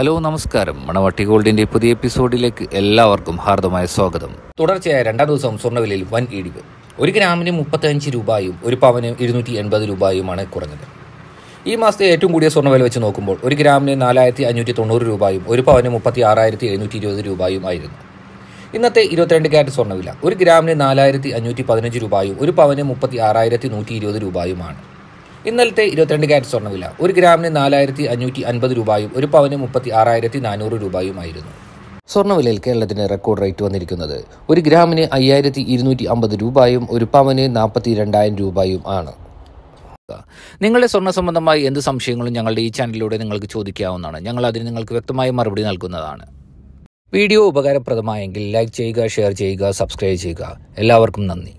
hello നമസ്കാരം മണവട്ടി ഗോൾഡിന്റെ പുതിയ എപ്പിസോഡിലേക്ക് എല്ലാവർക്കും ഹാർദമായ സ്വാഗതം തുടർച്ചയായ രണ്ടാം ദിവസം സ്വർണ്ണവിലയിൽ വൻ ഇടിവ് ഒരു ഗ്രാമിന് മുപ്പത്തഞ്ച് രൂപയും ഒരു പവന് ഇരുന്നൂറ്റി എൺപത് രൂപയുമാണ് കുറഞ്ഞത് ഈ മാസത്തെ ഏറ്റവും കൂടിയ സ്വർണ്ണവില വെച്ച് നോക്കുമ്പോൾ ഒരു ഗ്രാമിന് നാലായിരത്തി അഞ്ഞൂറ്റി തൊണ്ണൂറ് രൂപയും ഒരു പവന് മുപ്പത്തി ആറായിരത്തി എഴുന്നൂറ്റി ഇരുപത് രൂപയും ആയിരുന്നു ഇന്നത്തെ ഇരുപത്തിരണ്ട് ക്യാരറ്റ് സ്വർണ്ണവില ഒരു ഗ്രാമിന് നാലായിരത്തി അഞ്ഞൂറ്റി പതിനഞ്ച് രൂപയും ഒരു പവന് മുപ്പത്തി ആറായിരത്തി നൂറ്റി ഇരുപത് രൂപയുമാണ് ഇന്നലത്തെ ഇരുപത്തിരണ്ട് ക്യാരറ്റ് സ്വർണ്ണവില ഒരു ഗ്രാമിന് നാലായിരത്തി അഞ്ഞൂറ്റി അൻപത് രൂപയും ഒരു പവന് മുപ്പത്തി ആറായിരത്തി നാനൂറ് രൂപയുമായിരുന്നു സ്വർണ്ണവിലയിൽ കേരളത്തിന് റെക്കോർഡ് റേറ്റ് വന്നിരിക്കുന്നത് ഒരു ഗ്രാമിന് അയ്യായിരത്തി ഇരുന്നൂറ്റി അമ്പത് രൂപയും ഒരു പവന് നാൽപ്പത്തി രണ്ടായിരം രൂപയും ആണ് നിങ്ങളുടെ സ്വർണ്ണ സംബന്ധമായി എന്ത് സംശയങ്ങളും ഞങ്ങളുടെ ഈ ചാനലിലൂടെ നിങ്ങൾക്ക് ചോദിക്കാവുന്നതാണ് ഞങ്ങൾ അതിന് നിങ്ങൾക്ക് വ്യക്തമായ മറുപടി നൽകുന്നതാണ് വീഡിയോ ഉപകാരപ്രദമായെങ്കിൽ ലൈക്ക് ചെയ്യുക ഷെയർ ചെയ്യുക സബ്സ്ക്രൈബ് ചെയ്യുക എല്ലാവർക്കും നന്ദി